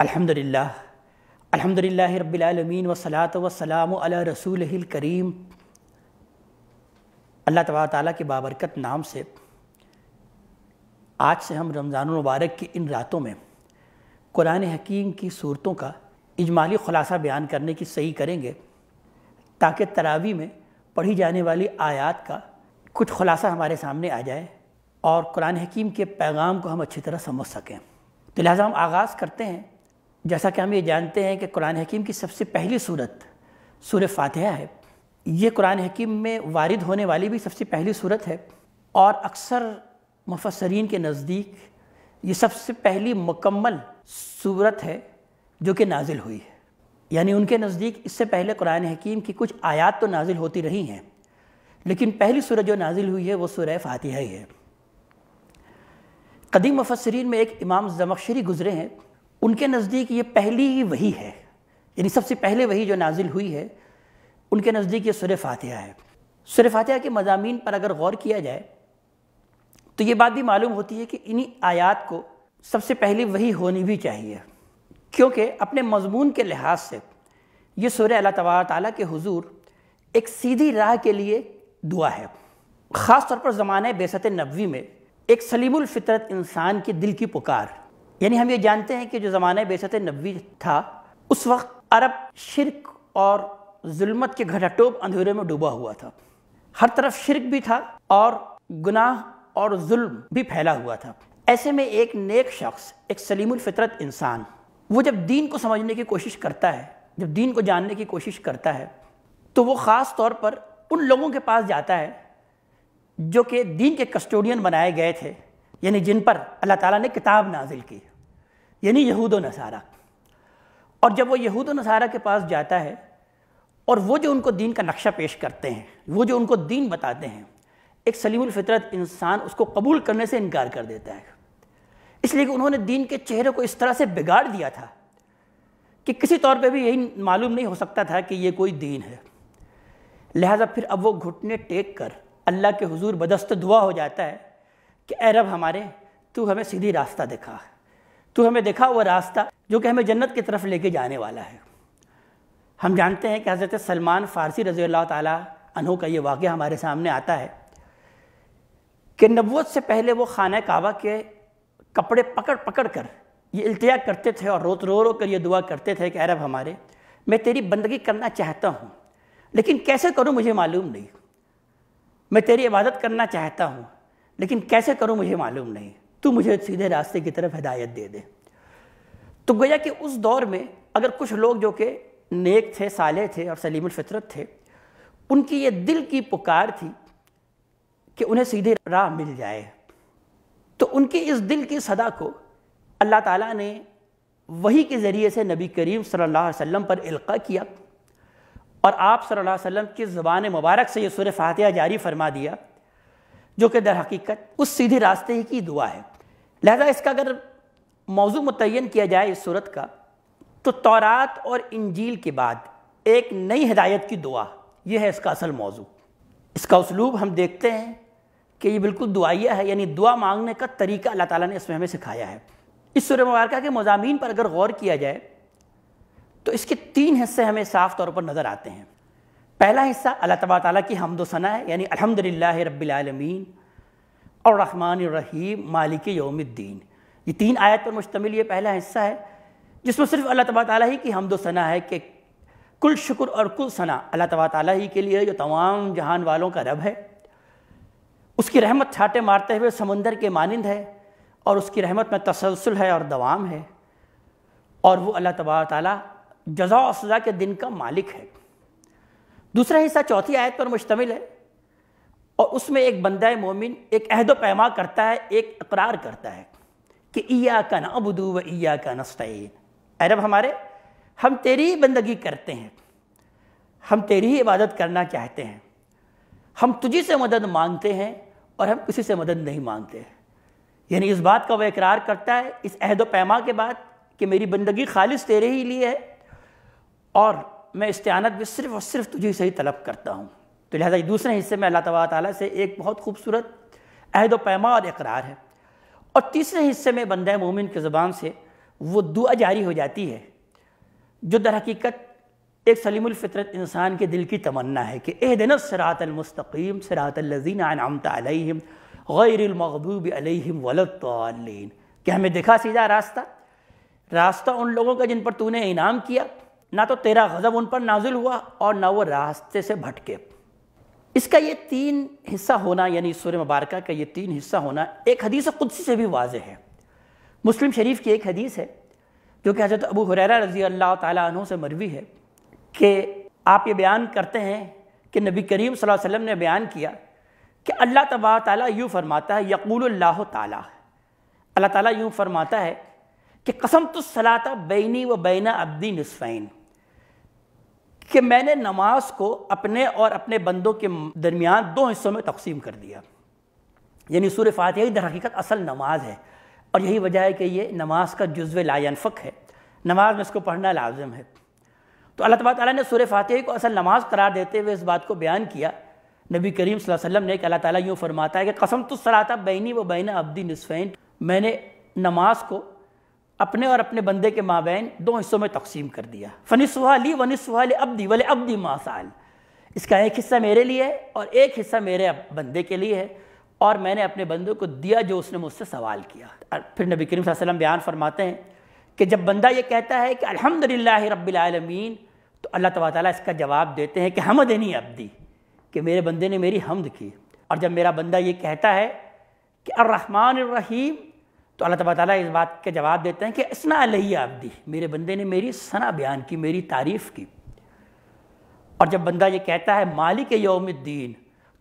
अल्हम्दुलिल्लाह अल्हम्दुलिल्लाह रब्बिलमीन वसलात वसलाम रसूल करीम अल्लाह तबारा ताली के बाबरकत नाम से आज से हम रमज़ान मुबारक की इन रातों में कुरान हकीम की सूरतों का इजमाली ख़ुलासा बयान करने की सही करेंगे ताकि तरावी में पढ़ी जाने वाली आयात का कुछ खुलासा हमारे सामने आ जाए और कुरान हकीम के पैगाम को हम अच्छी तरह समझ सकें तो लिहाजा हम आगाज़ करते हैं जैसा कि हम ये जानते हैं कि कुरान हकीम की सबसे पहली सूरत सूर फातहा है ये कुरान हकीम में वारिद होने वाली भी सबसे पहली सूरत है और अक्सर मुफसरीन के नज़दीक ये सबसे पहली मुकम्मल सूरत है जो कि नाजिल हुई है यानी उनके नज़दीक इससे पहले कुरान हकीम की कुछ आयात तो नाजिल होती रही हैं लेकिन पहली सूरत जो नाजिल हुई है वो सूर्य फातिहा ही है कदीम मुफसरीन में एक इमाम जमक्शरी गुज़रे हैं उनके नज़दीक ये पहली ही वही है यानी सबसे पहले वही जो नाजिल हुई है उनके नज़दीक ये सुर फातिहा है सुर फातिहा के मजामी पर अगर गौर किया जाए तो ये बात भी मालूम होती है कि इन्हीं आयात को सबसे पहली वही होनी भी चाहिए क्योंकि अपने मजमून के लिहाज से ये सुर अल्लाह तबार ताली के हजूर एक सीधी राह के लिए दुआ है ख़ास तौर पर ज़माने बेसत नबी में एक सलीमुलफ़ितरत इंसान के दिल की पुकार यानी हम ये जानते हैं कि जो ज़माना बेसत नबी था उस वक्त अरब शिरक और जुल्मत के घटाटोप अंधेरे में डूबा हुआ था हर तरफ शिरक भी था और गुनाह और जुल्म भी फैला हुआ था ऐसे में एक नेक शख्स एक सलीमफरत इंसान वो जब दीन को समझने की कोशिश करता है जब दीन को जानने की कोशिश करता है तो वो ख़ास तौर पर उन लोगों के पास जाता है जो कि दीन के कस्टोडियन बनाए गए थे यानी जिन पर अल्लाह ताला ने किताब नाजिल की यानी यहूद नसारा और जब वो यहूद नसारा के पास जाता है और वो जो उनको दीन का नक्शा पेश करते हैं वो जो उनको दीन बताते हैं एक सलीमफ़ितरत इंसान उसको कबूल करने से इनकार कर देता है इसलिए कि उन्होंने दीन के चेहरे को इस तरह से बिगाड़ दिया था कि किसी तौर पे भी यही मालूम नहीं हो सकता था कि ये कोई दीन है लिहाजा फिर अब वो घुटने टेक कर अल्लाह के हुजूर बदस्त दुआ हो जाता है कि ए रब हमारे तू हमें सीधी रास्ता दिखा तो हमें देखा हुआ रास्ता जो कि हमें जन्नत की तरफ लेके जाने वाला है हम जानते हैं कि हज़रत सलमान फ़ारसी रज़ी अल्लाह तहों का ये वाक़ हमारे सामने आता है कि नबूत से पहले वो खाना काबा के कपड़े पकड़ पकड़ कर ये अल्तजा करते थे और रोत रो रो कर ये दुआ करते थे कि अरब हमारे मैं तेरी बंदगी करना चाहता हूँ लेकिन कैसे करूँ मुझे मालूम नहीं मैं तेरी इबादत करना चाहता हूँ लेकिन कैसे करूँ मुझे मालूम नहीं तू मुझे सीधे रास्ते की तरफ हिदायत दे दे तो गया कि उस दौर में अगर कुछ लोग जो कि नेक थे साले थे और सलीम फितरत थे उनकी ये दिल की पुकार थी कि उन्हें सीधे राह मिल जाए तो उनकी इस दिल की सदा को अल्लाह ताला ने वही के ज़रिए से नबी करीम सल्लल्लाहु अलैहि वसल्लम पर इल्का किया और आप सल्लल्लाहु अलैहि वसल्लम की ज़बान मुबारक से ये सुर फातिहा जारी फरमा दिया जो कि दर हकीकत उस सीधे रास्ते ही की दुआ है लिहाजा इसका अगर मौजू मुतन किया जाए इस सूरत का तो तौरात और इंजील के बाद एक नई हदायत की दुआ यह है इसका असल मौजू इसका उसलूब हम देखते हैं कि ये बिल्कुल दुआया है यानी दुआ मांगने का तरीका अल्लाह ताला ने इसमें हमें सिखाया है इस सूर्य मुबारक के मजामी पर अगर गौर किया जाए तो इसके तीन हिस्से हमें साफ तौर पर नज़र आते हैं पहला हिस्सा अल्लाह तबा ताली की हमदोसना है यानी अलहमदिल्ला रबीआलमीन और रहमान रहीम मालिक योमद्दीन ये तीन आयत पर मुश्तमिल ये पहला हिस्सा है जिसमें सिर्फ अल्लाह तबा ही की हमदो सना है कि कुल शुक्र और कुल सना अल्लाह तबा ताली ही के लिए जो तमाम जहान वालों का रब है उसकी रहमत छाटे मारते हुए समंदर के मानंद है और उसकी रहमत में तसलसल है और दवाम है और वो अल्लाह तबा ताली जजा और सज़ा के दिन का मालिक है दूसरा हिस्सा चौथी आयत पर मुश्तमिल है और उसमें एक बंदा मोमिन एक अहद पैमा करता है एक अकरार करता है कि ईया का नबुदू व ईया का नस्तिन अरब हमारे हम तेरी ही बंदगी करते हैं हम तेरी ही इबादत करना चाहते हैं हम तुझी से मदद मांगते हैं और हम किसी से मदद नहीं मांगते यानी इस बात का वह इकरार करता है इस अहद पैमा के बाद कि मेरी बंदगी खालिश तेरे ही लिए है और मैं इस्तानत भी सिर्फ़ और सिर्फ तुझे से ही तलब करता हूँ तो लिहाजा दूसरे हिस्से में अल्लाह तबारा ताली से एक बहुत खूबसूरत अहद पैमा और इकरार है और तीसरे हिस्से में बंद मोमिन की ज़बान से वो दुआ जारी हो जाती है जो दर हकीकत एक सलीमफ़ितरत इंसान के दिल की तमन्ना है कि एह दिन सरातलमस्तकीम सरातलजीन आनामतम गैरमूब अलहम वलतन कि हमें देखा सीधा रास्ता रास्ता उन लोगों का जिन पर तूने इनाम किया ना तो तेरा गज़ब उन पर नाजुल हुआ और ना वो रास्ते से भटके इसका ये तीन हिस्सा होना यानी सूर्य मुबारक का ये तीन हिस्सा होना एक हदीस कुदसी से भी वाज है मुस्लिम शरीफ की एक हदीस है जो कि हजरत अबू हुरैरा रजी अल्लाह तु से मरवी है कि आप ये बयान करते हैं कि नबी करीम सल्लल्लाहु अलैहि वसल्लम ने बयान किया कि अल्लाह तबा ताली यूँ फरमाता है यकूल्ला ताली अल्लाह ताली यूँ फरमाता है कि कसम तो सलाता बैनी व बैना अब्दी नस्फ़ैन कि मैंने नमाज को अपने और अपने बंदों के दरमियान दो हिस्सों में तकसीम कर दिया यानी सूर फातिहा ही दरहकीकत असल नमाज है और यही वजह है कि ये नमाज का जज्व लाफक है नमाज में इसको पढ़ना लाजम है तो अल्लाह तबारा ताली ने सूर फातह को असल नमाज करार देते हुए इस बात को बयान किया नबी करीम वसल्लम ने कि अल्लाह ताली यूँ फरमाता है कि कसम तो सराता बैनी व बैन अब्दी नस्फ़ैन मैंने नमाज को अपने और अपने बंदे के माबेन दो हिस्सों में तकसीम कर दिया फ़निसवा ली वनिसवा ली अब्दी वले अब्दी मासाल इसका एक हिस्सा मेरे लिए है और एक हिस्सा मेरे बंदे के लिए है और मैंने अपने बंदे को दिया जो उसने मुझसे सवाल किया फिर नबी करीम वसल्लम बयान फरमाते हैं कि जब बंदा ये कहता है कि अलहमदिल्ला रबालमीन तो अल्लाह तबारा इसका जवाब देते हैं कि हमद नहीं अब्दी कि मेरे बंदे ने मेरी हमद की और जब मेरा बंदा ये कहता है कि अर्रहमान रहीम तो अल्लाह तब इस बात के जवाब देते हैं कि इसना अलैया अब्दी मेरे बंदे ने मेरी सना बयान की मेरी तारीफ़ की और जब बंदा ये कहता है मालिक यौमद्दीन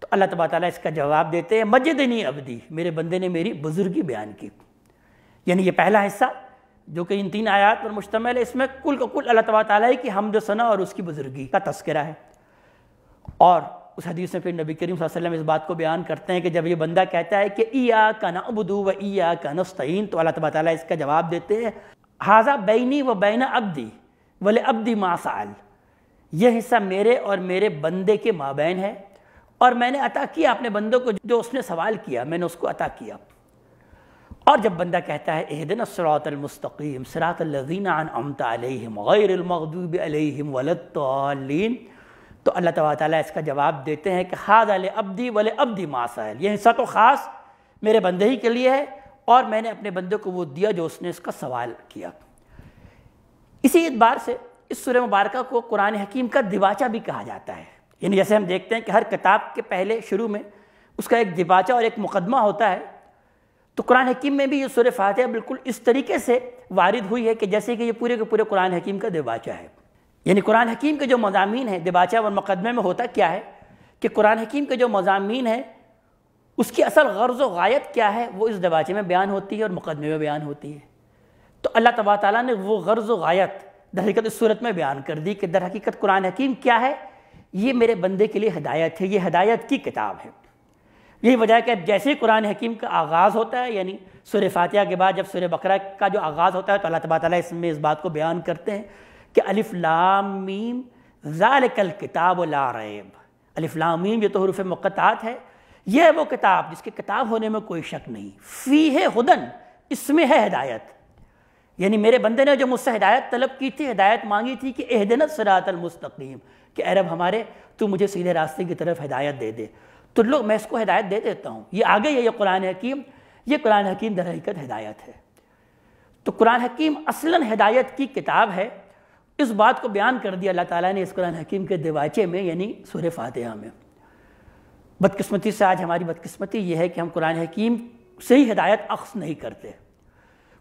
तो अल्लाह तबा ताली इसका जवाब देते हैं मजदनी अब्दी मेरे बंदे ने मेरी बुज़ुर्गी बयान की यानी ये पहला हिस्सा जो कि इन तीन आयात पर मुश्तमिल है इसमें कुल का कुल अल्लाह तबा ताली की हमद और उसकी बुज़ुर्गी का तस्करा है और उस हदीस में फिर नबी करीम वसल्लम इस बात को बयान करते हैं कि जब ये बंदा कहता है कि ईया का नबदू व ईया का नस्तीन तो अल्लाह तब इसका जवाब देते हैं हाजा बैनी व बैना अब्दी वले अब्दी मासाल यह हिस्सा मेरे और मेरे बंदे के माबैन है और मैंने अता किया अपने बंदों को जो उसने सवाल किया मैंने उसको अता किया और जब बंदा कहता है एहदन सरातमस्तकीम सरातलजीन अमता गैरमूब अलहम वलतन तो अल्लाह तबारा ताली इसका जवाब देते हैं कि हाद अल अब्दी वल अब्दी मासाइल यह हिस्सा तो ख़ास मेरे बंदे ही के लिए है और मैंने अपने बंदे को वो दिया जो उसने इसका सवाल किया इसी एतबार से इस सुर मुबारक को कुरान हकीम का दिबाचा भी कहा जाता है यानी जैसे हम देखते हैं कि हर किताब के पहले शुरू में उसका एक दिबाचा और एक मुकदमा होता है तो कुरान हकीम में भी ये सुर फातह बिल्कुल इस तरीके से वारद हुई है कि जैसे कि ये पूरे के पूरे कुरान हकीम का दिबाचा है यानी कुरान हकीम के जो मजामी हैं दिबाचा और मुकदमे में होता क्या है कि कुरान हकीम के जो मजामी हैं उसकी असल गर्ज वायत क्या है वो इस दबाचे में बयान होती है और मुकदमे में बयान होती है तो अल्लाह तबा ताली ने वो गर्ज वायत दर हकीकत इस सूरत में बयान कर दी कि दर हकीकत कुरान हकीम क्या है ये मेरे बंदे के लिए हदायत है ये हदायत की किताब है यही वजह है कि जैसे ही कुरान हकीम का आगाज़ होता है यानी सुर फातिहा के बाद जब सुर बकरा का जो आगाज़ होता है तो अल्लाह तबा ताली इसमें इस बात को बयान करते हैं कि अलिफ ज़ालिकल ज़ालकल किताब ला रेब ये तो हरूफ मुक़ात है यह है वो किताब जिसके किताब होने में कोई शक नहीं फ़ी है हुदन इसमें है हिदायत यानी मेरे बंदे ने जो मुझसे हिदायत तलब की थी हिदायत मांगी थी कि एहदन सरातलमस्तकीम कि अरब हमारे तू मुझे सीधे रास्ते की तरफ हिदायत दे दे तो लोग मैं इसको हिदायत दे देता हूँ ये आगे है ये कुरान हकीम ये कुरान हकीम दरहकत हिदायत है तो कुरान हकीम असला हिदायत की किताब है इस बात को बयान कर दिया अल्लाह ताला ने इस कुरान हकीम के दिवाचे में यानी सूर फातहा में बदकिस्मती से आज हमारी बदकिस्मती यह है कि हम कुरान हकीम से ही हिदायत अक्स नहीं करते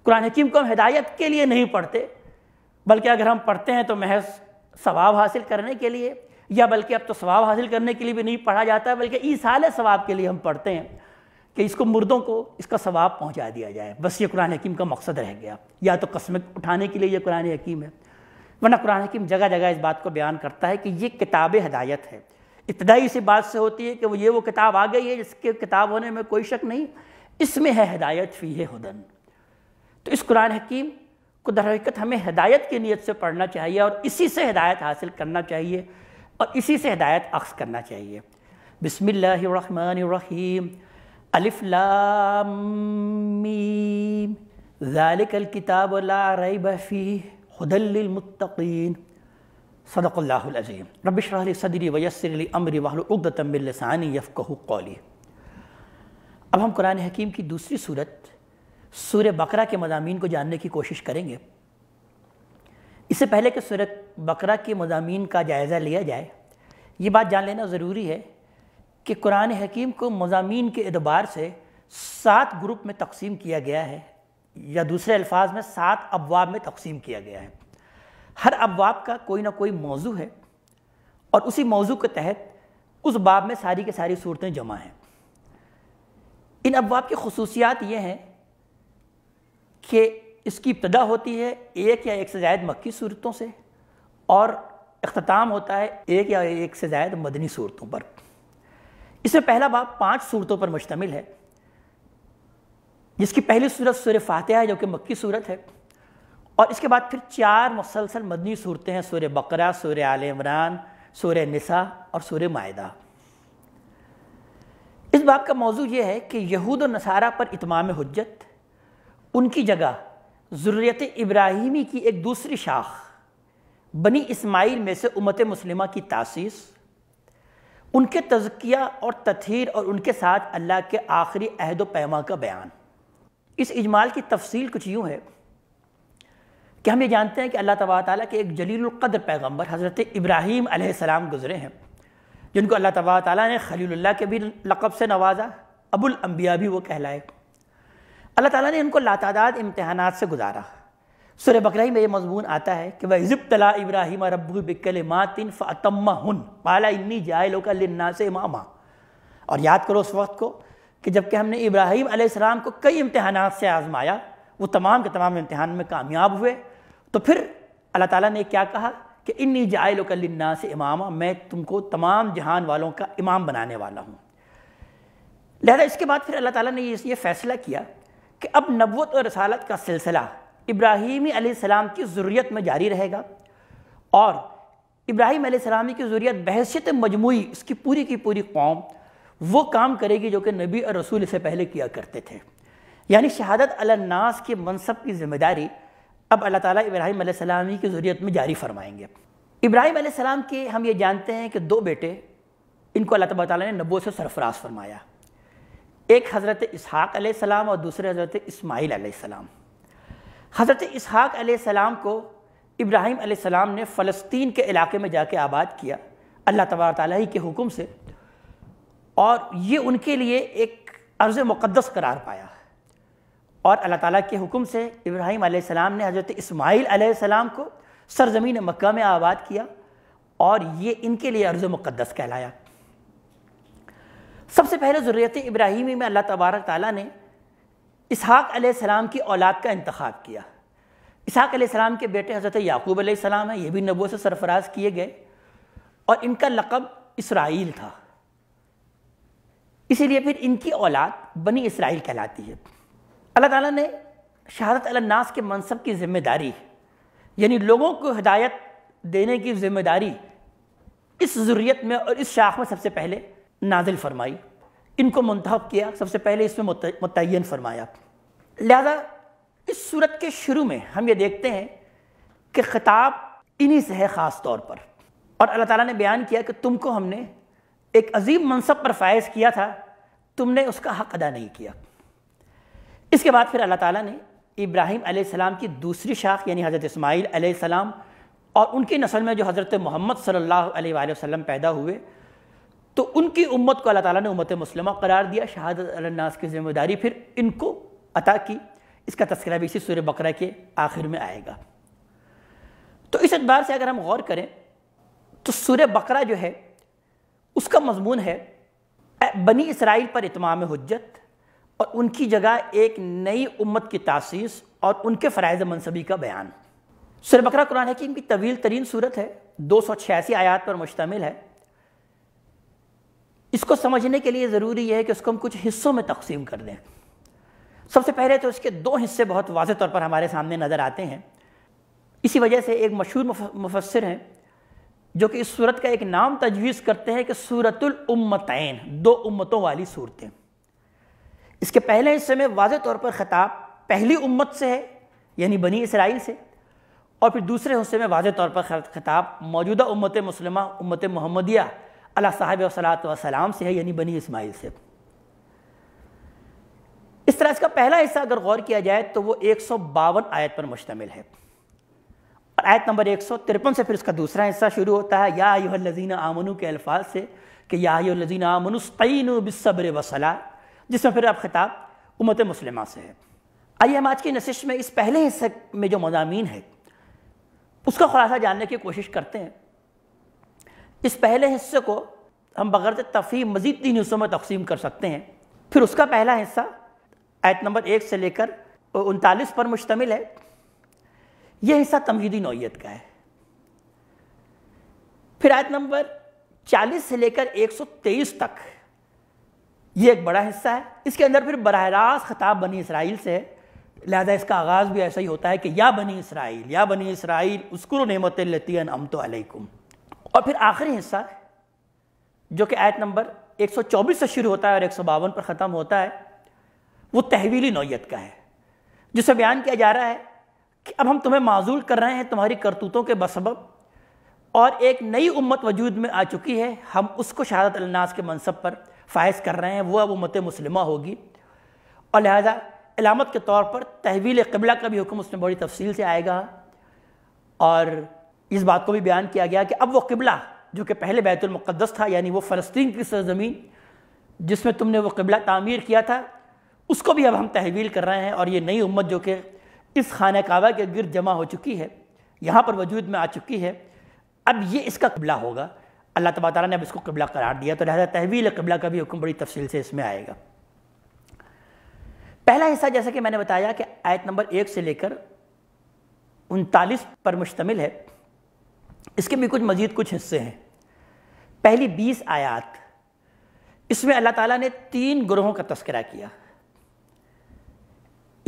कुरान हकीम को हम हिदायत के लिए नहीं पढ़ते बल्कि अगर हम पढ़ते हैं तो महज सवाब हासिल करने के लिए या बल्कि अब तो सवाब हासिल करने के लिए भी नहीं पढ़ा जाता है बल्कि ईसाल सवाब के लिए हम पढ़ते हैं कि इसको मुर्दों को इसका सवाब पहुंचा दिया जाए बस ये कुरान हकीम का मकसद रह गया या तो कस्मत उठाने के लिए ये कुरान हकीम है वरना कुरान हकीम जगह जगह इस बात को बयान करता है कि ये किताब हदायत है इब्तदाई इसी बात से होती है कि वो ये वो किताब आ गई है जिसके किताब होने में कोई शक नहीं इसमें है हदायत फ़ी है हदन तो इस कुरान हकीम को दरहकत हमें हदायत की नीयत से पढ़ना चाहिए और इसी से हदायत हासिल करना चाहिए और इसी से हदायत अक्स करना चाहिए बसमीम अलिफ़लाम ज़ालिकल किताब ला रही बफ़ी हदलमतकीन सदक़ल्लाज़ीम रबिशरा सदरी वयसरली अमरी वाहतमिलसानी यफ़ कौली अब हम कुरान हकीम की दूसरी सूरत सूर बकरा के मजामी को जानने की कोशिश करेंगे इससे पहले कि सूर बकरा के मजामी का जायज़ा लिया जाए ये बात जान लेना ज़रूरी है कि कुरान हकीम को मजामी के अतबार से सात ग्रुप में तकसीम किया गया है या दूसरे अल्फाज में सात अबवाब में तकसीम किया गया है हर अबवाब का कोई ना कोई मौजू है और उसी मौजू के तहत उस बाब में सारी के सारी सूरतें जमा हैं इन अबवाब की खसूसियात ये हैं कि इसकी इब्तदा होती है एक या एक से ज़ायद मक्की सूरतों से और अख्ताम होता है एक या एक से ज़ायद मदनी सूरतों पर इसमें पहला बाब पाँच सूरतों पर मुश्तमिल है जिसकी पहली सूरत सूर फातह है जो कि मक्की सूरत है और इसके बाद फिर चार मुसलसल मदनी सूरतें हैं सूर बकरा सूर आल इमरान सूर नसा और सूर मायदा इस बात का मौजू यह है कि यहूद नसारा पर इतमाम हजत उनकी जगह ज़रूरत इब्राहिमी की एक दूसरी शाख बनी इसमाइल में से उमत मुस्लिमा की तासीस उनके तजकिया और तथहर और उनके साथ अल्लाह के आखिरी अहद पैमा का बयान इस इजमाल की तफसील कुछ यूँ है कि हम ये जानते हैं कि अल्लाह तबा ताली के एक जलीलक़द्र पैगम्बर हज़रत इब्राहिम आसमाम गुज़रे हैं जिनको अल्लाह तबा ताली ने खलील्ला के भी लक़ब से नवाजा अबुल भी वो कहलाए अल्लाह ताला ने उनको लातादाद इम्तहान से गुजारा सुर बकर में यह मजमून आता है कि वह इज़ब तला इब्राहिम रबू बिकलमातिन फ़तम्मा हन पाला इन्नी जाए लोका लिन्ना से मामा और याद करो उस वक्त को कि जबकि हमने इब्राहिम आसमाम को कई इम्तहान से आजमाया वो तमाम के तमाम इम्तहान में कामयाब हुए तो फिर अल्लाह ताला ने क्या कहा कि इन्नी जायलकल्ना से इमामा मैं तुमको तमाम जहान वालों का इमाम बनाने वाला हूँ लिहाजा इसके बाद फिर अल्लाह ताला ने ये फ़ैसला किया कि अब नबूत और रसालत का सिलसिला इब्राहिम सलाम की ज़रूरत में जारी रहेगा और इब्राहिम सलामी की ज़रूरत बहसीत मजमू इसकी पूरी की पूरी कौम वो काम करेगी जो कि नबी और रसूल से पहले किया करते थे यानी शहादत अलनास के मनसब की जिम्मेदारी अब अल्लाह ताला इब्राहिम ही की ज़रूरत में जारी फरमाएंगे इब्राहिम सलाम के हम ये जानते हैं कि दो बेटे इनको अल्लाह तब ने नबो से सरफराज फरमाया एक हज़रत इसहाक़ सलाम और दूसरे हज़रत इसमाईल सलाम हज़रत इसहाक़ सलाम को इब्राहिम सलाम ने फ़लस्तीन के इलाके में जाके आबाद किया अल्लाह तबार ताली के हुक्म से और ये उनके लिए एक अर्ज़ मुक़दस करार पाया और अल्लाह ताला के हुक्म से इब्राहिम आसमाम ने हज़रत इस्माइल आसमाम को सरजमीन मक्का में आबाद किया और ये इनके लिए अर्ज़ मुक़दस कहलाया सबसे पहले ज़रूरत इब्राहिमी में अल्लाह तबारक ताली ने इसहाक़ सलाम की औलाद का इंतखब किया इसहाक़ सलाम के बेटे हज़रत याकूब सलाम हैं ये भी नबों से सरफराज किए गए और इनका लक़ब इसराइल था इसीलिए फिर इनकी औलाद बनी इसराइल कहलाती है अल्लाह ताला ने शहादत अलनास के मनसब की जिम्मेदारी यानी लोगों को हिदायत देने की जिम्मेदारी इस ज़रूरीत में और इस शाख में सबसे पहले नाजिल फरमाई इनको मंतब किया सबसे पहले इसमें मुतन फरमाया लिहाजा इस सूरत के शुरू में हम ये देखते हैं कि ख़िताब इन्हीं से है ख़ास तौर पर और अल्लाह ताला ने बयान किया कि तुमको हमने एक अजीम मनसब पर फायज किया था तुमने उसका हक अदा नहीं किया इसके बाद फिर अल्लाह ताला ने इब्राहिम सलाम की दूसरी शाख यानी हज़रत इसमाईल सलाम और उनकी नस्ल में जो हज़रत मोहम्मद सल्लल्लाहु अलैहि वसल्लम पैदा हुए तो उनकी उम्मत को अल्लाह ताला ने उम्मत मुस्लिमा करार दिया शहादत अलनास की जिम्मेदारी फिर इनको अता की इसका तस्करा भी इसी सूर्य बकरा के आखिर में आएगा तो इस अतबार से अगर हम गौर करें तो सूर्य बकरा जो है उसका मजमून है बनी इसराइल पर इतमाम हजत और उनकी जगह एक नई उम्मत की तसीस और उनके फ़रज़ मनसबी का बयान सर बकरा कुरान हकीम की तवील तरीन सूरत है दो सौ छियासी आयात पर मुश्तमिल है इसको समझने के लिए ज़रूरी यह है कि उसको हम कुछ हिस्सों में तकसीम कर दें सबसे पहले तो इसके दो हिस्से बहुत वाज तौर पर हमारे सामने नज़र आते हैं इसी वजह से एक मशहूर मुफसर हैं जो कि इस सूरत का एक नाम तजवीज़ करते हैं कि सूरतुल उम्मतैन दो उम्मतों वाली सूरतें इसके पहले हिस्से में वाज तौर पर ख़ताब पहली उम्मत से है यानी बनी इसराइल से और फिर दूसरे हिस्से में वाज तौर पर ख़ताब मौजूदा उम्मत मुसलमा उम्मत मोहम्मदिया अला साहब वसलात वसलाम से है यानी बनी इसमाइल से इस तरह इसका पहला हिस्सा अगर गौर किया जाए तो वो एक सौ बावन आयत पर मुश्तमिल है और आयत नंबर एक से फिर उसका दूसरा हिस्सा शुरू होता है या यो लजीना आमनू के अल्फाज से कि या युह लजीना आमनुस्तैन बिसब्र वसला जिसमें फिर अब खिताब उमत मुसलमा से है आइए हम आज की नशिश में इस पहले हिस्से में जो मजामी है उसका खुलासा जानने की कोशिश करते हैं इस पहले हिस्से को हम बगैर तफ़ी मज़ीद तीन हिस्सों में तकसीम कर सकते हैं फिर उसका पहला हिस्सा आयत नंबर एक से लेकर उनतालीस पर मुश्तमिल है यह हिस्सा तमहीदी नौीयत का है फिर आयत नंबर 40 से लेकर 123 तक ये एक बड़ा हिस्सा है इसके अंदर फिर बरह रास्त खिताब बनी इसराइल से लिहाजा इसका आगाज़ भी ऐसा ही होता है कि या बनी इसराइल या बनी इसराइल उसकुर नमत और फिर आखिरी हिस्सा जो कि आयत नंबर 124 से शुरू होता है और एक पर ख़त्म होता है वो तहवीली नौीयत का है जिसे बयान किया जा रहा है कि अब हम तुम्हें माजूल कर रहे हैं तुम्हारी करतूतों के बसबब और एक नई उम्मत वजूद में आ चुकी है हम उसको शहादत अलनास के मनसब पर फायज कर रहे हैं वह अब उम्मत मुसलमा होगी और लिहाजा इलामत के तौर पर तहवील कबला का भी हुक्म उसमें बड़ी तफसील से आएगा और इस बात को भी बयान किया गया कि अब वह कबला जो कि पहले बैतुलमक़दस था यानी वो फ़लस्तीन की सरजमीन जिसमें तुमने वो कबला तामीर किया था उसको भी अब हम तहवील कर रहे हैं और ये नई उम्मत जो कि इस खाना काबा के गिर जमा हो चुकी है यहाँ पर वजूद में आ चुकी है अब ये इसका कबला होगा अल्लाह तबा तारा ने अब इसको कबला करार दिया तो लिहाजा तहवील कबला का भी हुक्म बड़ी तफसील से इसमें आएगा पहला हिस्सा जैसा कि मैंने बताया कि आयत नंबर एक से लेकर उनतालीस पर मुश्तमिल है इसके भी कुछ मज़ीद कुछ हिस्से हैं पहली बीस आयात इसमें अल्लाह ताला ने तीन ग्रोहों का तस्करा किया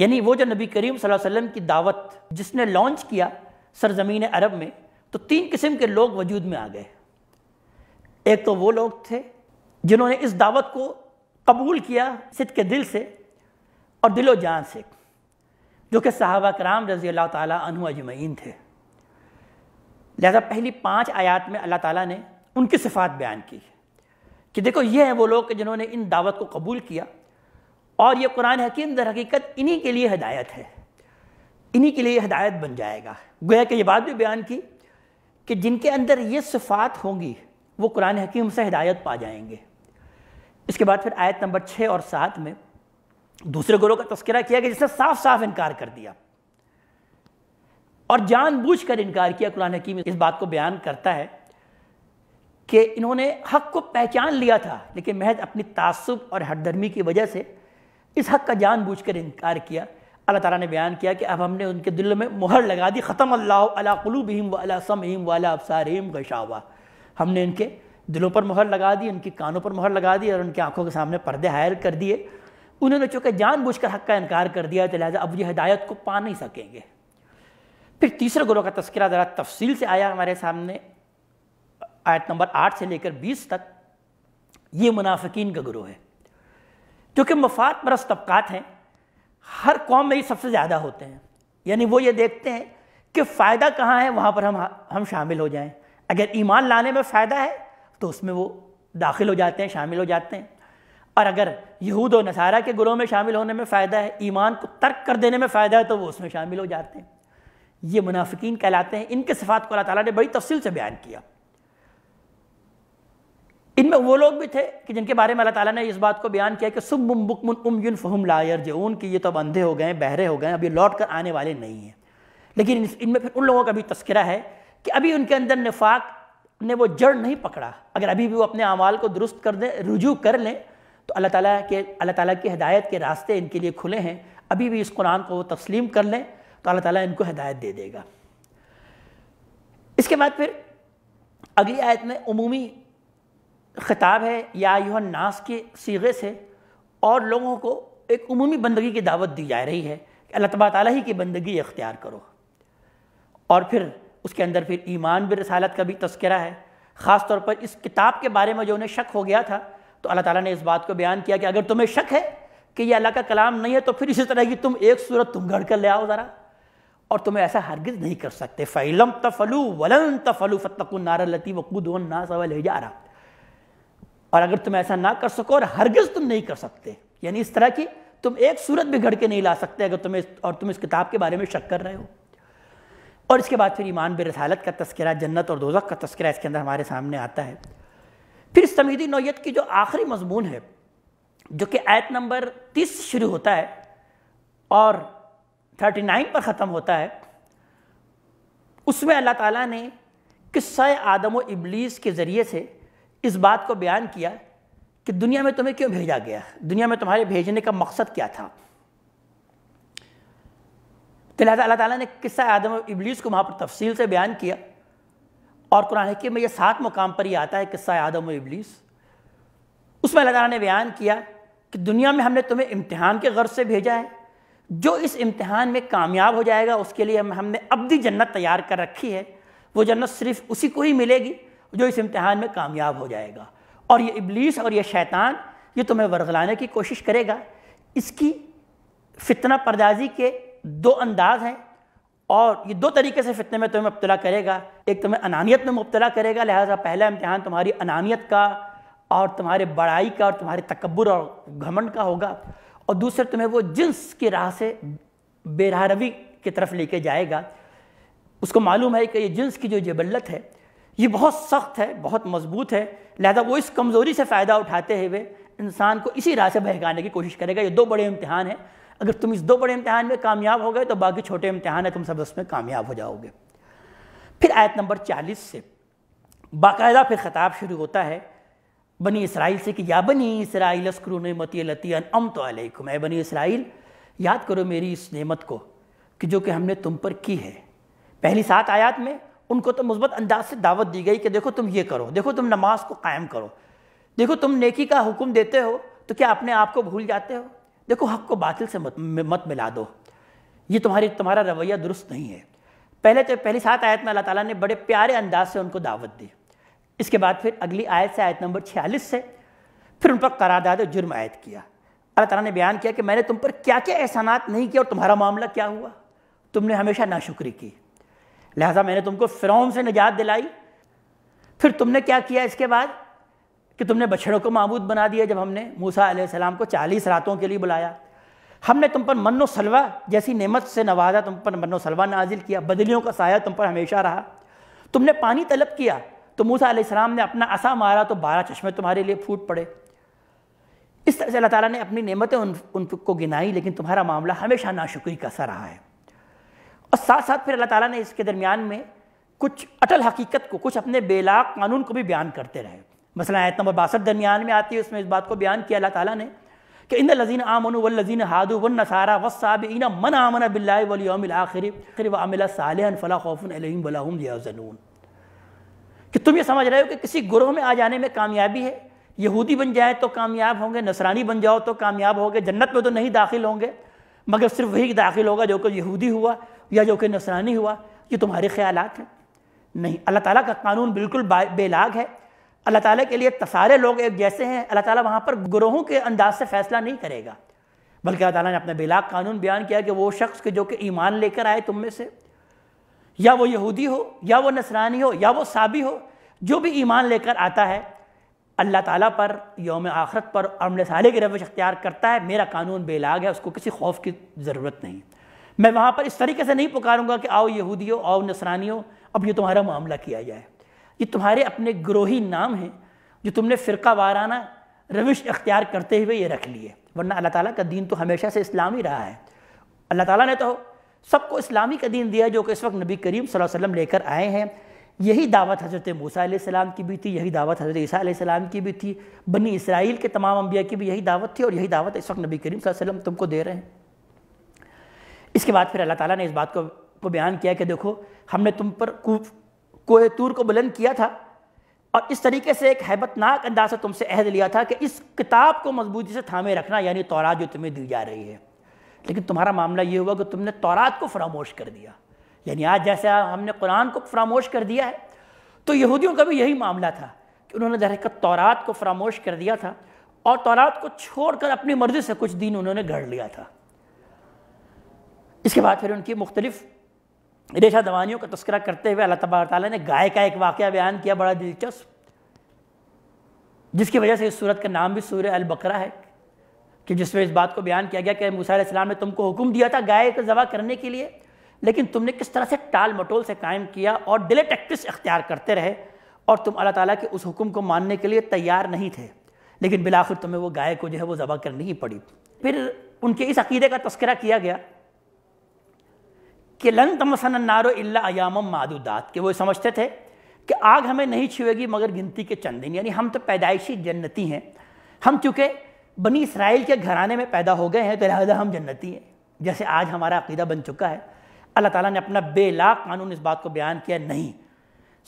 यानी वो जो नबी करीम वसल्लम की दावत जिसने लॉन्च किया सरजमीन अरब में तो तीन किस्म के लोग वजूद में आ गए एक तो वो लोग थे जिन्होंने इस दावत को कबूल किया सिद के दिल से और दिलो जान से जो कि सहाबा कराम रजी अल्लाह तु अजमैन थे लिहाजा पहली पाँच आयात में अल्लाह ताला ने उनकी सिफात बयान की कि देखो ये हैं वो लोग जिन्होंने इन दावत को कबूल किया और ये कुरान हकीम दर हकीकत इन्हीं के लिए हदायत है इन्हीं के लिए हदायत बन जाएगा गोया कि ये बात भी बयान की कि जिनके अंदर ये सिफात होंगी वो कुरान हकीम से हिदायत पा जाएंगे इसके बाद फिर आयत नंबर छः और सात में दूसरे गुरु का तस्करा किया गया जिसने साफ साफ इनकार कर दिया और जानबूझ कर इनकार किया कुरान हकीम इस बात को बयान करता है कि इन्होंने हक को पहचान लिया था लेकिन महज अपनी तासुब और हटदर्मी की वजह से इस हक़ का बूझ कर इनकार किया अल्लाह ताला ने बयान किया कि अब हमने उनके दिल में मुहर लगा दी ख़त्म अल्लाहलूबीम वाला समहीम वाला हिम गशावा हमने इनके दिलों पर मुहर लगा दी उनके कानों पर मुहर लगा दी और उनकी आंखों के सामने पर्दे हायर कर दिए उन्होंने चूँकि बूझ कर हक़ का इनकार कर दिया तो लिहाजा अब ये हदायत को पा नहीं सकेंगे फिर तीसरे गुरु का तस्करा ज़रा तफसील से आया हमारे सामने आयत नंबर आठ से लेकर बीस तक ये मुनाफिकीन का गुरु है क्योंकि मफाद परस तबक़ात हैं हर कौम में ये सबसे ज़्यादा होते हैं यानी वो ये देखते हैं कि फ़ायदा कहाँ है वहाँ पर हम हम शामिल हो जाएं अगर ईमान लाने में फ़ायदा है तो उसमें वो दाखिल हो जाते हैं शामिल हो जाते हैं और अगर यहूद और नसारा के ग्रोह में शामिल होने में फ़ायदा है ईमान को तर्क कर देने में फ़ायदा है तो वो उसमें शामिल हो जाते हैं ये मुनाफिकीन कहलाते हैं इनके सिफात को अल्लाह ताला ने बड़ी तफसील से बयान किया इनमें वो लोग भी थे कि जिनके बारे में अल्लाह ताला ने इस बात को बयान किया कि सुबुम उम यून फहम लायर जऊन कि ये तो अब अंधे हो गए बहरे हो गए अब ये लौट कर आने वाले नहीं हैं लेकिन इनमें फिर उन लोगों का भी तस्करा है कि अभी उनके अंदर निफाक ने वो जड़ नहीं पकड़ा अगर अभी भी वो अपने अमाल को दुरुस्त कर दें रुजू कर लें तो अल्लाह ताला के अल्लाह ताला की हदायत के रास्ते इनके लिए खुले हैं अभी भी इस कुरान को वो तस्लीम कर लें तो अल्लाह ताला इनको हदायत दे देगा इसके बाद फिर अगली आयत में उमूमी ख़िताब है या यूह नास के सीगे से और लोगों को एक अमूमी बंदगी की दावत दी जा रही है कि अल्लाह तबा ही की बंदगी इख्तियार करो और फिर उसके अंदर फिर ईमान भी रसालत का भी तस्करा है ख़ास तौर पर इस किताब के बारे में जो उन्हें शक हो गया था तो अल्लाह ताला ने इस बात को बयान किया कि अगर तुम्हें शक है कि यह अल्लाह का कलाम नहीं है तो फिर इसी तरह की तुम एक सूरत तुम गढ़ कर ले आओ ज़रा और तुम्हें ऐसा हरगिज़ नहीं कर सकते फ़ैलम तफलू वलन तफलू नारती वकूद नासा जा रहा और अगर तुम ऐसा ना कर सको और हरगिज तुम नहीं कर सकते यानी इस तरह की तुम एक सूरत भी घड़ के नहीं ला सकते अगर तुम्हें और तुम इस किताब के बारे में शक कर रहे हो और इसके बाद फिर ईमान रसालत का तस्करा जन्नत और दोजक का तस्करा इसके अंदर हमारे सामने आता है फिर समीदी नौीयत की जो आखिरी मजमून है जो कि आयत नंबर तीस से शुरू होता है और थर्टी नाइन पर ख़त्म होता है उसमें अल्लाह ताला ने किस्सा आदम व इबलीस के ज़रिए से इस बात को बयान किया कि दुनिया में तुम्हें क्यों भेजा गया दुनिया में तुम्हारे भेजने का मकसद क्या था तो लिहाजा अल्लाह ताला ने किस्सा आदम और इबलीस को वहाँ पर तफसील से बयान किया और कुरान हकीम में ये सात मुकाम पर ही आता है किस्सा आदम और इबलीस उसमें अल्लाह ताला ने बयान किया कि दुनिया में हमने तुम्हें इम्तहान के गर्ज से भेजा है जो इस इम्तहान में कामयाब हो जाएगा उसके लिए हम हमने अबदी जन्नत तैयार कर रखी है वो जन्नत सिर्फ उसी को ही मिलेगी जो इस इम्तहान में कामयाब हो जाएगा और ये इबलीस और ये शैतान ये तुम्हें वर्गलाने की कोशिश करेगा इसकी फितना परदाजी के दो अंदाज हैं और ये दो तरीके से फितने में तुम्हें मुबतला करेगा एक तुम्हें अनानियत में मुबतला करेगा लिहाजा पहला इम्तहान तुम्हारी अनानियत का और तुम्हारे बड़ाई का और तुम्हारे तकबर और घमंड का होगा और दूसरे तुम्हें वो जिन्स की राह से बेरहारवी की तरफ लेके जाएगा उसको मालूम है कि ये जिन्स की जो जबलत है ये बहुत सख्त है बहुत मजबूत है लिहाजा वो इस कमज़ोरी से फ़ायदा उठाते हुए इंसान को इसी राह से बहकाने की कोशिश करेगा ये दो बड़े इम्तहान हैं अगर तुम इस दो बड़े इम्तहान में कामयाब हो गए तो बाकी छोटे इम्तहान है तुम सब उसमें कामयाब हो जाओगे फिर आयत नंबर चालीस से बाकायदा फिर ख़ताब शुरू होता है बनी इसराइल से कि या बनी इसराइल अस्करून मती लतीन अम तो अलैकुम ए बनी इसराइल याद करो मेरी इस नेमत को कि जो कि हमने तुम पर की है पहली सात आयात में उनको तो मुस्बत अंदाज से दावत दी गई कि देखो तुम ये करो देखो तुम नमाज को कायम करो देखो तुम नेकी का हुक्म देते हो तो क्या अपने आप को भूल जाते हो देखो हक को बातिल से मत मत मिला दो ये तुम्हारी तुम्हारा रवैया दुरुस्त नहीं है पहले तो पहली सात आयत में अल्लाह ताला ने बड़े प्यारे अंदाज से उनको दावत दी इसके बाद फिर अगली आयत से आयत नंबर छियालीस से फिर उन पर करारदाद जुर्म आयत किया अल्लाह ताला ने बयान किया कि मैंने तुम पर क्या क्या एहसानात नहीं किया और तुम्हारा मामला क्या हुआ तुमने हमेशा नाशुक्री की लिहाजा मैंने तुमको फ़िरौन से निजात दिलाई फिर तुमने क्या किया इसके बाद कि तुमने बछड़ों को मबूद बना दिया जब हमने मूसा सलाम को चालीस रातों के लिए बुलाया हमने तुम पर मनो सलवा जैसी नेमत से नवाजा तुम पर मनो सलवा नाजिल किया बदलियों का साया तुम पर हमेशा रहा तुमने पानी तलब किया तो मूसा सलाम ने अपना असा मारा तो बारह चश्मे तुम्हारे लिए फूट पड़े इस तरह से अल्लाह ताला ने अपनी नेमतें उन उनको गिनाई लेकिन तुम्हारा मामला हमेशा नाशुक्री का सा रहा है और साथ साथ फिर अल्लाह ताला ने इसके दरमियान में कुछ अटल हकीकत को कुछ अपने बेला कानून को भी बयान करते रहे मसला आयत नंबर बासठ दरमियान में आती है उसमें इस बात को बयान किया अल्लाह ताला ने कि इन लजीन आमन वल्लिन हादु वन नसारा वसाब इन मन आमन बिल्लामिल आखिर फिर वामिल साल फ़ला खौफ़न वलाजनून कि तुम ये समझ रहे हो कि किसी ग्रोह में आ जाने में कामयाबी है यहूदी बन जाए तो कामयाब होंगे नसरानी बन जाओ तो कामयाब होंगे जन्नत में तो नहीं दाखिल होंगे मगर सिर्फ वही दाखिल होगा जो कि यहूदी हुआ या जो कि नसरानी हुआ ये तुम्हारे ख्याल हैं नहीं अल्लाह ताला का कानून बिल्कुल बेलाग है अल्लाह ताला के लिए सारे लोग एक जैसे हैं अल्लाह ताला वहाँ पर ग्रोहों के अंदाज से फैसला नहीं करेगा बल्कि अल्लाह ताला ने अपना बेलाग कानून बयान किया कि वो शख्स के जो कि ईमान लेकर आए तुम में से या वो यहूदी हो या वो नसरानी हो या वो साबी हो जो भी ईमान लेकर आता है अल्लाह ताला पर योम आखरत पर अमल साले की रविश अख्तियार करता है मेरा कानून बेलाग है उसको किसी खौफ की ज़रूरत नहीं मैं वहाँ पर इस तरीके से नहीं पुकारूंगा कि आओ यहूदियों आओ नसरानियों अब ये तुम्हारा मामला किया जाए ये तुम्हारे अपने ग्रोही नाम हैं जो तुमने फ़िरका वाराना रविश अख्तियार करते हुए ये रख लिए वरना अल्लाह ताला का दीन तो हमेशा से इस्लामी रहा है अल्लाह ताला ने तो सबको इस्लामी का दीन दिया जो कि इस वक्त नबी करीम वसल्लम लेकर आए हैं यही दावत हज़रत मूसा की भी थी यही दावत हज़रत ईसा सलाम की भी थी बनी इसराइल के तमाम अम्बिया की भी यही दावत थी और यही दावत इस वक्त नबी करीम वसल्लम तुमको दे रहे हैं इसके बाद फिर अल्लाह ताला ने इस बात को को बयान किया कि देखो हमने तुम पर कोह तूर को बुलंद किया था और इस तरीके से एक हैबतनाक अंदाज से तुमसे अहद लिया था कि इस किताब को मजबूती से थामे रखना यानी तौरात जो तुम्हें दी जा रही है लेकिन तुम्हारा मामला ये हुआ कि तुमने तौरात को फरामोश कर दिया यानी आज जैसा हमने कुरान को फरामोश कर दिया है तो यहूदियों का भी यही मामला था कि उन्होंने दरहकत तौरात को फरामोश कर दिया था और तौरात को छोड़कर अपनी मर्ज़ी से कुछ दिन उन्होंने गढ़ लिया था इसके बाद फिर उनकी मुख्तलिफ़ रेशा दवानियों का तस्करा करते हुए अल्लाह तबार ताली ने गाय का एक वाक़ बयान किया बड़ा दिलचस्प जिसकी वजह से इस सूरत का नाम भी सूर्य अलबकरा है कि जिसमें इस बात को बयान किया गया कि इस्लाम ने तुमको हुक्म दिया था गाय को जबा करने के लिए लेकिन तुमने किस तरह से टाल मटोल से कायम किया और डिले टैक्टिस अख्तियार करते रहे और तुम अल्लाह ताला के उस हुक्म को मानने के लिए तैयार नहीं थे लेकिन बिलाखिर तुम्हें वो गाय को जो है वो जबा करनी ही पड़ी फिर उनके इस अकीदे का तस्करा किया गया कि लन तमसन नारो इल्ला अयाम मादूदात के वो समझते थे कि आग हमें नहीं छुएगी मगर गिनती के चंद दिन यानी हम तो पैदाइशी जन्नती हैं हम चूँकि बनी इसराइल के घराने में पैदा हो गए हैं तो लिहाजा हम जन्नती हैं जैसे आज हमारा अकीदा बन चुका है अल्लाह ताला ने अपना बेला कानून इस बात को बयान किया नहीं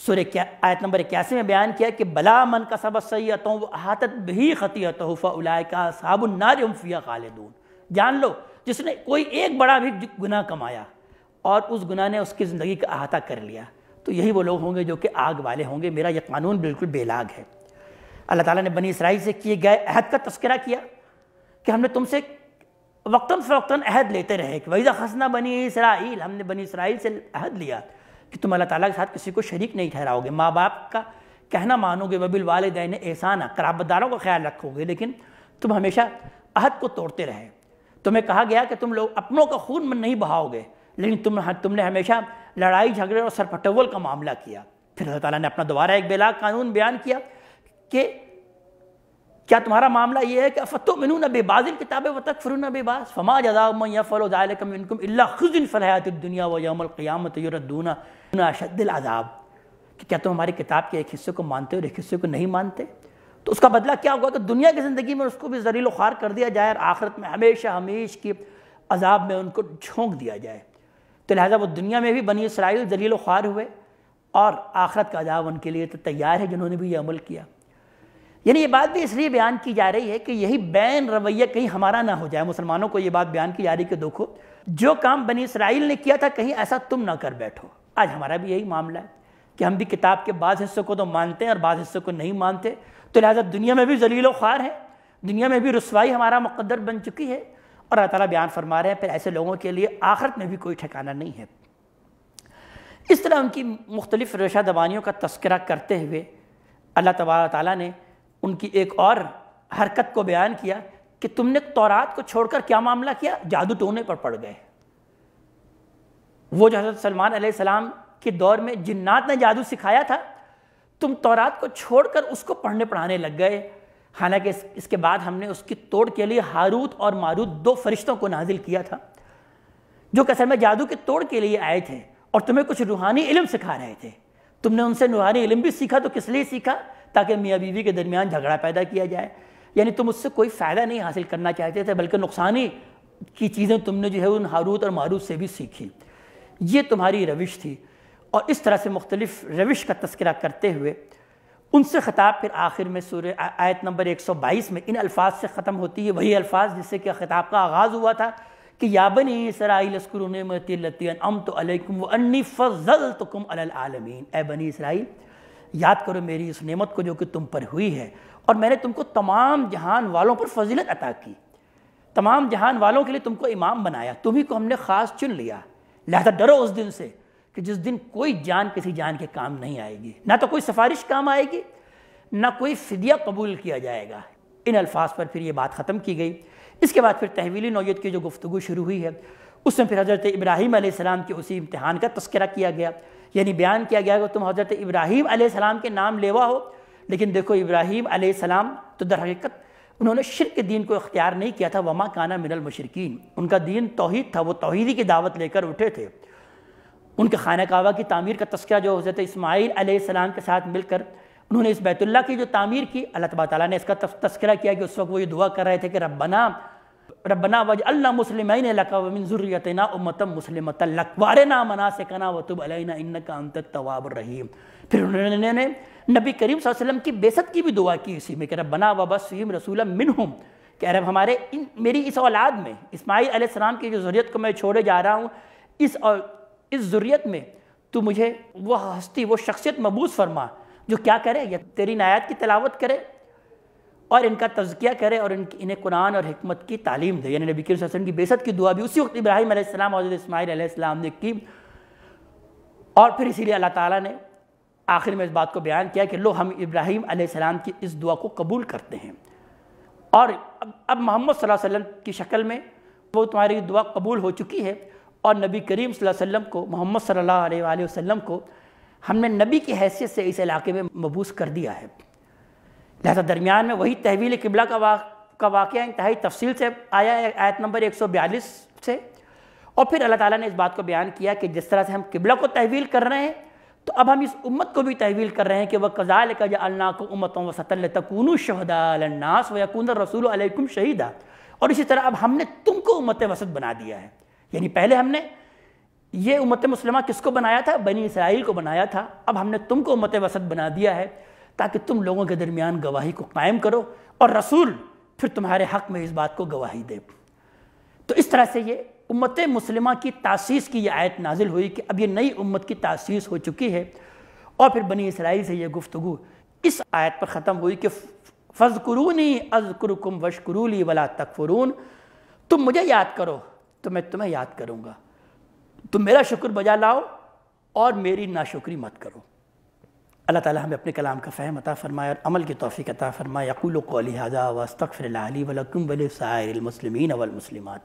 सुर क्या आयत नंबर इक्यासी में बयान किया कि बला मन का सबक सैत व अहातत भी खतियत हफ़ा उलाय का साबुन्नार उम्फिया खालिदून जान लो जिसने कोई एक बड़ा भी गुनाह कमाया और उस गुना ने उसकी ज़िंदगी का अहाता कर लिया तो यही वो लोग होंगे जो कि आग वाले होंगे मेरा ये कानून बिल्कुल बेलाग है अल्लाह ताला ने बनी इसराइल से किए गए अहद का तस्करा किया कि हमने तुमसे वक्ता फ़वक्ता अहद लेते रहे कि वहीदा खसना बनी इसराइल हमने बनी इसराइल से अहद लिया कि तुम अल्लाह ताला के साथ किसी को शरीक नहीं ठहराओगे माँ बाप का कहना मानोगे वबिल वालदेन एहसाना कराबदारों का ख्याल रखोगे लेकिन तुम हमेशा अहद को तोड़ते रहे तुम्हें कहा गया कि तुम लोग अपनों का खून नहीं बहाओगे लेकिन तुम हाँ, तुमने हमेशा लड़ाई झगड़े और सरपटवल का मामला किया फिर अल्लाह ताला ने अपना दोबारा एक बेला कानून बयान किया कि क्या तुम्हारा मामला ये है कि फ़तो मिनून बेबाजिल किताब व तक फरून बेबाज फमा खुजिन फ़लहत दुनिया व यमक़ियामत अजाब कि क्या तुम हमारी किताब के एक हिस्से को मानते हो और एक हिस्से को नहीं मानते तो उसका बदला क्या होगा कि दुनिया की ज़िंदगी में उसको भी जरील ख़ार कर दिया जाए और आखिरत में हमेशा हमेश के अजाब में उनको झोंक दिया जाए तो लिहाजा वो दुनिया में भी बनी इसराइल जलील ख्वार हुए और आखरत का अजाब उनके लिए तो तैयार है जिन्होंने भी ये अमल किया यानी ये बात भी इसलिए बयान की जा रही है कि यही बैन रवैया कहीं हमारा ना हो जाए मुसलमानों को ये बात बयान की जा रही कि देखो जो काम बनी इसराइल ने किया था कहीं ऐसा तुम ना कर बैठो आज हमारा भी यही मामला है कि हम भी किताब के बाद हिस्सों को तो मानते हैं और बाद हिस्सों को नहीं मानते तो लिहाजा दुनिया में भी जलील ख्वार है दुनिया में भी रसवाई हमारा मुकदर बन चुकी है और अल्लाह ताला बयान फरमा रहे हैं फिर ऐसे लोगों के लिए आखिरत में भी कोई ठिकाना नहीं है इस तरह उनकी मुख्तलिफ़ रेशा दबानियों का तस्करा करते हुए अल्लाह तबारा ताली ने उनकी एक और हरकत को बयान किया कि तुमने तौरात को छोड़कर क्या मामला किया जादू टोने पर पड़ गए वो जो हजरत सलमान सलाम के दौर में जिन्नात ने जादू सिखाया था तुम तौरात को छोड़कर उसको पढ़ने पढ़ाने लग गए हालांकि इस, इसके बाद हमने उसकी तोड़ के लिए हारूत और मारूत दो फरिश्तों को नाजिल किया था जो कसर में जादू के तोड़ के लिए आए थे और तुम्हें कुछ रूहानी इलम सिखा रहे थे तुमने उनसे रूहानी इलम भी सीखा तो किस लिए सीखा ताकि मियाँ बीवी के दरमियान झगड़ा पैदा किया जाए यानी तुम उससे कोई फ़ायदा नहीं हासिल करना चाहते थे बल्कि नुकसानी की चीज़ें तुमने जो है उन हारूत और मारूत से भी सीखी ये तुम्हारी रविश थी और इस तरह से मुख्तलिफ़ रविश का तस्करा करते हुए उनसे ख़ताब फिर आखिर में सूर आयत नंबर 122 में इन अल्फाज से ख़त्म होती है वही अल्फाज जिससे कि ख़िताब का आगाज़ हुआ था कि याबन इसराइल अम तो फजल तो ए बनी इसराइल याद करो मेरी इस नेमत को जो कि तुम पर हुई है और मैंने तुमको तमाम जहान वालों पर फजीलत अता की तमाम जहान वालों के लिए तुमको इमाम बनाया तुम्ही को हमने ख़ास चुन लिया लिहाजा डरो उस दिन से कि जिस दिन कोई जान किसी जान के काम नहीं आएगी ना तो कोई सिफारिश काम आएगी ना कोई फिदिया कबूल किया जाएगा इन अल्फाज पर फिर ये बात ख़त्म की गई इसके बाद फिर तहवीली नौीय की जो गुफ्तु शुरू हुई है उसमें फिर हज़रत इब्राहीम आसमाम के उसी इम्तहान का तस्करा किया गया यानी बयान किया गया कि तुम हज़रत इब्राहीम आसमाम के नाम लेवा हो लेकिन देखो इब्राहीम आसमाम तो दर हकीकत उन्होंने शिरक दीन को इख्तियार नहीं किया था वमा काना मिनल मशरकिन उनका दीन तोहद था वो तोहदी की दावत लेकर उठे थे उनके खाना कहवा की तमीर का तस्करा जो हज़रत इसमाईल सलाम के साथ मिलकर उन्होंने इस बैतुल्ला की जो तमीर की अल्लाह तबा ने इसका तस्करा किया कि उस वक्त वो ये दुआ कर रहे थे कि रबना रबना वज अल्ला मुसलमिन लकावमिनजुरतना उमतम मुसलमत लकवार ना मना से कना वतुब का अंत तवाब रहीम फिर उन्होंने नबी करीम वसलम की बेसत की भी दुआ की इसी में कि रबना वबसम रसूल मिनहुम कि अरब हमारे इन मेरी इस औलाद में इस्माईल सलाम की जो ज़रूरत को मैं छोड़े जा रहा हूँ इस इस ज़ुरियत में तो मुझे वह हस्ती वो शख्सियत मबूस फरमा जो क्या करे या तेरी नायात की तलावत करे और इनका तजकिया करे और इन इन्हें कुरान और हमत की तालीम दे यानी नबी वसल्लम की बेसत की दुआ भी उसी वक्त इब्राहिम आसमाम और ने की और फिर इसीलिए अल्लाह ताला ने आखिर में इस बात को बयान किया कि लो हम इब्राहिम आसमाम की इस दुआ को कबूल करते हैं और अब अब मोहम्मद वसल्लम की शक्ल में वो तुम्हारी दुआ कबूल हो चुकी है और नबी करीम वसल्लम को मोहम्मद सल्ला वसम को हमने नबी की हैसियत से इस इलाके में मबूस कर दिया है लिहाजा दरमियान में वही तहवील किबला का वा का वाक़ इंतहाई तफसील से आया है आयत नंबर बयालीस से और फिर अल्लाह ताला ने इस बात को बयान किया कि जिस तरह से हम किबला को तहवील कर रहे हैं तो अब हम इस उम्मत को भी तहवील कर रहे हैं कि वह कज़ाल का जल्ला को उम्मतों वसतल तकून शहदास व यकून रसूल अलैकुम शहीदा और इसी तरह अब हमने तुमको उम्मत वसत बना दिया है यानी पहले हमने ये उम्मत मुसलमा किसको बनाया था बनी इसराइल को बनाया था अब हमने तुमको उम्मत वसत बना दिया है ताकि तुम लोगों के दरमियान गवाही को कायम करो और रसूल फिर तुम्हारे हक में इस बात को गवाही दे तो इस तरह से ये उम्मत मुसलमा की तासीस की ये आयत नाजिल हुई कि अब ये नई उम्मत की तासीस हो चुकी है और फिर बनी इसराइल से ये गुफ्तु इस आयत पर ख़त्म हुई कि फ़जकुरूनी अजकुरकुम वशकुरूली वला तकफरून तुम मुझे याद करो तो मैं तुम्हें याद करूँगा तुम तो मेरा शुक्र बजा लाओ और मेरी नाशुक्री मत करो अल्लाह ताला हमें अपने कलाम का फ़हम अता फ़रमाए और अमल की तोफ़ी अता फ़रमाए यकुल कौली हाजा वस्तफ़र वलकुम वलसायरमसलमिन वलमसलिमत